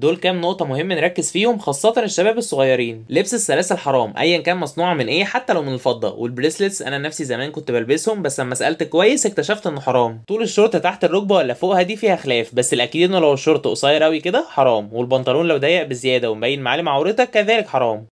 دول كام نقطة مهم نركز فيهم خاصة الشباب الصغيرين لبس السلاسل حرام ايا كان مصنوعة من ايه حتى لو من الفضة والبريسلتس انا نفسي زمان كنت بلبسهم بس لما سألت كويس اكتشفت انه حرام طول الشورت تحت الركبة ولا فوقها دي فيها خلاف بس الاكيد انه لو الشورت قصير قوي كده حرام والبنطلون لو ضيق بزيادة ومبين معالم عورتك كذلك حرام